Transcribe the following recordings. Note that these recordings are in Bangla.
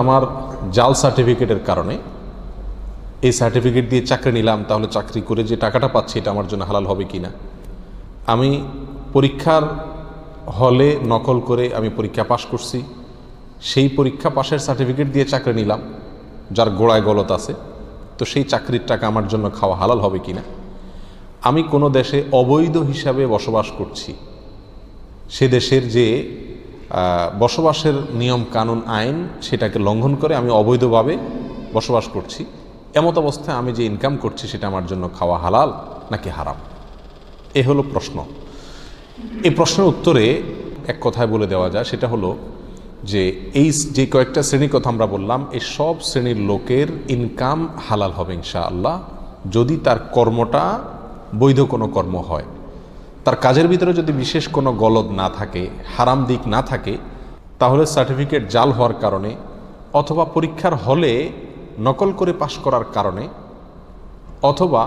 আমার জাল সার্টিফিকেটের কারণে এই সার্টিফিকেট দিয়ে চাকরি নিলাম তাহলে চাকরি করে যে টাকাটা পাচ্ছি এটা আমার জন্য হালাল হবে কি না আমি পরীক্ষার হলে নকল করে আমি পরীক্ষা পাশ করছি সেই পরীক্ষা পাশের সার্টিফিকেট দিয়ে চাকরি নিলাম যার গোড়ায় গলত আছে তো সেই চাকরির টাকা আমার জন্য খাওয়া হালাল হবে কি না আমি কোনো দেশে অবৈধ হিসাবে বসবাস করছি সে দেশের যে বসবাসের নিয়ম কানুন আইন সেটাকে লঙ্ঘন করে আমি অবৈধভাবে বসবাস করছি এমত অবস্থায় আমি যে ইনকাম করছি সেটা আমার জন্য খাওয়া হালাল নাকি হারাম এ হলো প্রশ্ন এই প্রশ্নের উত্তরে এক কথায় বলে দেওয়া যায় সেটা হলো যে এই যে কয়েকটা শ্রেণীর কথা আমরা বললাম এই সব শ্রেণীর লোকের ইনকাম হালাল হবে ইনশাআল্লাহ যদি তার কর্মটা বৈধ কোনো কর্ম হয় তার কাজের ভিতরে যদি বিশেষ কোনো গলদ না থাকে হারাম দিক না থাকে তাহলে সার্টিফিকেট জাল হওয়ার কারণে অথবা পরীক্ষার হলে নকল করে পাশ করার কারণে অথবা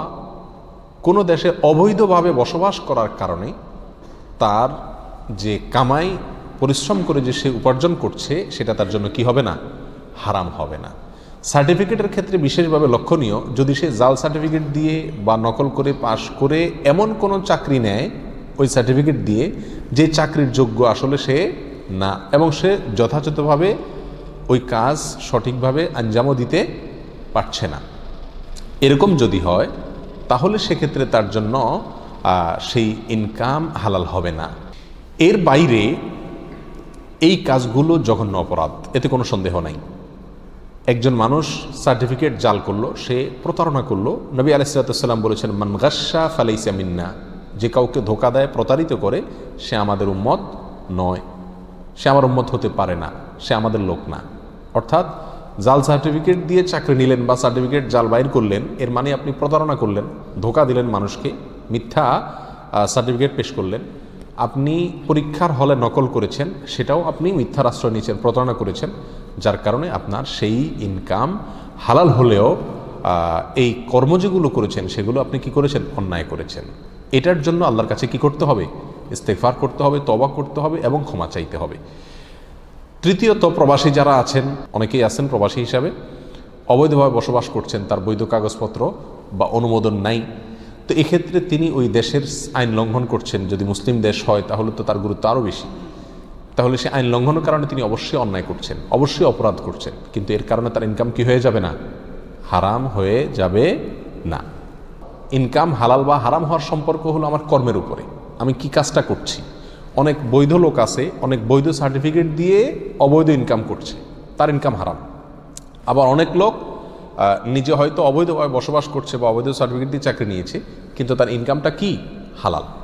কোনো দেশে অবৈধভাবে বসবাস করার কারণে তার যে কামাই পরিশ্রম করে যে সে উপার্জন করছে সেটা তার জন্য কি হবে না হারাম হবে না সার্টিফিকেটের ক্ষেত্রে বিশেষভাবে লক্ষণীয় যদি সে জাল সার্টিফিকেট দিয়ে বা নকল করে পাশ করে এমন কোনো চাকরি নেয় ওই সার্টিফিকেট দিয়ে যে চাকরির যোগ্য আসলে সে না এবং সে যথাযথভাবে ওই কাজ সঠিকভাবে আঞ্জামও দিতে পারছে না এরকম যদি হয় তাহলে সেক্ষেত্রে তার জন্য সেই ইনকাম হালাল হবে না এর বাইরে এই কাজগুলো জঘন্য অপরাধ এতে কোনো সন্দেহ নাই একজন মানুষ সার্টিফিকেট জাল করলো সে প্রতারণা করলো নবী আলাইসালাম বলেছেন মানগাসা ফালাইসা মিন্না যে কাউকে ধোকা দেয় প্রতারিত করে সে আমাদের উম্মত নয় সে আমার উম্মত হতে পারে না সে আমাদের লোক না অর্থাৎ জাল সার্টিফিকেট দিয়ে চাকরি নিলেন বা সার্টিফিকেট জাল বাইর করলেন এর মানে আপনি প্রতারণা করলেন ধোকা দিলেন মানুষকে মিথ্যা সার্টিফিকেট পেশ করলেন আপনি পরীক্ষার হলে নকল করেছেন সেটাও আপনি মিথ্যার আশ্রয় নিয়েছেন প্রতারণা করেছেন যার কারণে আপনার সেই ইনকাম হালাল হলেও এই কর্ম যেগুলো করেছেন সেগুলো আপনি কি করেছেন অন্যায় করেছেন এটার জন্য আল্লাহর কাছে কি করতে হবে ইস্তেফার করতে হবে তবা করতে হবে এবং ক্ষমা চাইতে হবে তৃতীয়ত প্রবাসী যারা আছেন অনেকেই আছেন প্রবাসী হিসাবে অবৈধভাবে বসবাস করছেন তার বৈধ কাগজপত্র বা অনুমোদন নাই তো এক্ষেত্রে তিনি ওই দেশের আইন লঙ্ঘন করছেন যদি মুসলিম দেশ হয় তাহলে তো তার গুরুত্ব আরও বেশি তাহলে সে আইন লঙ্ঘনের কারণে তিনি অবশ্যই অন্যায় করছেন অবশ্যই অপরাধ করছেন কিন্তু এর কারণে তার ইনকাম কি হয়ে যাবে না হারাম হয়ে যাবে না ইনকাম হালাল বা হারাম হওয়ার সম্পর্ক হলো আমার কর্মের উপরে আমি কি কাজটা করছি অনেক বৈধ লোক আছে অনেক বৈধ সার্টিফিকেট দিয়ে অবৈধ ইনকাম করছে তার ইনকাম হারাম আবার অনেক লোক নিজে হয়তো অবৈধভাবে বসবাস করছে বা অবৈধ সার্টিফিকেট দিয়ে চাকরি নিয়েছে কিন্তু তার ইনকামটা কি হালাল